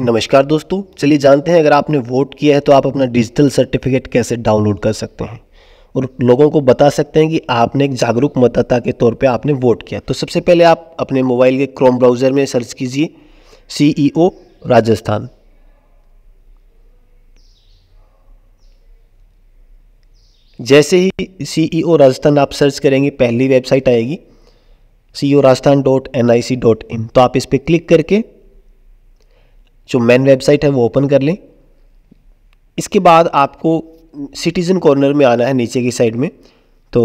नमस्कार दोस्तों चलिए जानते हैं अगर आपने वोट किया है तो आप अपना डिजिटल सर्टिफिकेट कैसे डाउनलोड कर सकते हैं और लोगों को बता सकते हैं कि आपने एक जागरूक मतदाता के तौर पे आपने वोट किया तो सबसे पहले आप अपने मोबाइल के क्रोम ब्राउज़र में सर्च कीजिए सी राजस्थान e जैसे ही सी ई ओ राजस्थान आप सर्च करेंगे पहली वेबसाइट आएगी C O Rajasthan dot N I C dot in तो आप इस पर क्लिक करके जो मेन वेबसाइट है वो ओपन कर लें इसके बाद आपको सिटीज़न कॉर्नर में आना है नीचे की साइड में तो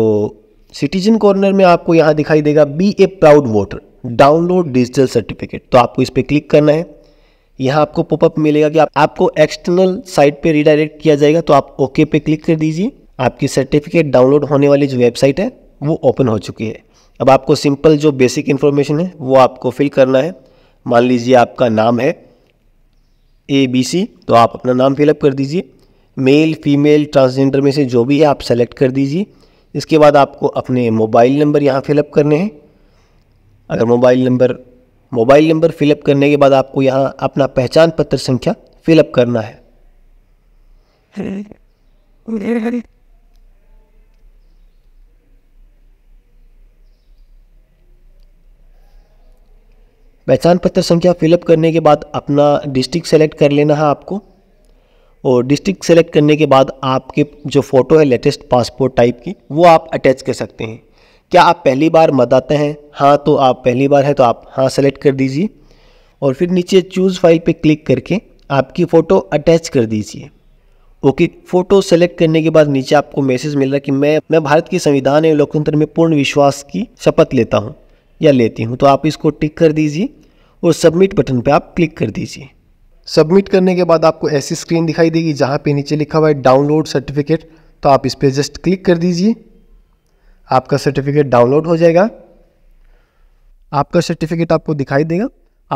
सिटीजन कॉर्नर में आपको यहाँ दिखाई देगा be a proud voter download digital certificate तो आपको इस पर क्लिक करना है यहाँ आपको पॉपअप मिलेगा कि आप, आपको एक्सटर्नल साइट पे रिडायरेक्ट किया जाएगा तो आप ओके पे क्लिक कर दीजिए आपकी सर्टिफिकेट डाउनलोड होने वाली जो वेबसाइट है वो ओपन हो चुकी है अब आपको सिंपल जो बेसिक इन्फॉर्मेशन है वो आपको फिल करना है मान लीजिए आपका नाम है ए बी सी तो आप अपना नाम फिलअप कर दीजिए मेल फीमेल ट्रांसजेंडर में से जो भी है आप सेलेक्ट कर दीजिए इसके बाद आपको अपने मोबाइल नंबर यहाँ फिलअप करने हैं अगर mobile number mobile number fill up करने के बाद आपको यहाँ अपना पहचान पत्र संख्या फिलअप करना है पहचान पत्र संख्या फिलअप करने के बाद अपना डिस्ट्रिक्ट सेलेक्ट कर लेना है आपको और डिस्ट्रिक्ट सेलेक्ट करने के बाद आपके जो फ़ोटो है लेटेस्ट पासपोर्ट टाइप की वो आप अटैच कर सकते हैं क्या आप पहली बार मतदाते हैं हाँ तो आप पहली बार हैं तो आप हाँ सेलेक्ट कर दीजिए और फिर नीचे चूज़ फाइल पे क्लिक करके आपकी फ़ोटो अटैच कर दीजिए ओके फ़ोटो सेलेक्ट करने के बाद नीचे आपको मैसेज मिल रहा है कि मैं मैं भारत के संविधान एवं लोकतंत्र में पूर्ण विश्वास की शपथ लेता हूँ या लेती हूँ तो आप इसको टिक कर दीजिए और सबमिट बटन पर आप क्लिक कर दीजिए सबमिट करने के बाद आपको ऐसी स्क्रीन दिखाई देगी जहाँ पे नीचे लिखा हुआ है डाउनलोड सर्टिफिकेट तो आप इस पर जस्ट क्लिक कर दीजिए आपका सर्टिफिकेट डाउनलोड हो जाएगा आपका सर्टिफिकेट आपको दिखाई देगा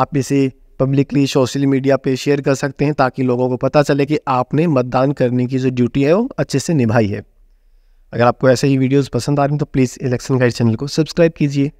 आप इसे पब्लिकली सोशल मीडिया पे शेयर कर सकते हैं ताकि लोगों को पता चले कि आपने मतदान करने की जो ड्यूटी है वो अच्छे से निभाई है अगर आपको ऐसे ही वीडियोज़ पसंद आ रहे हैं तो प्लीज़ इलेक्शन गाइड चैनल को सब्सक्राइब कीजिए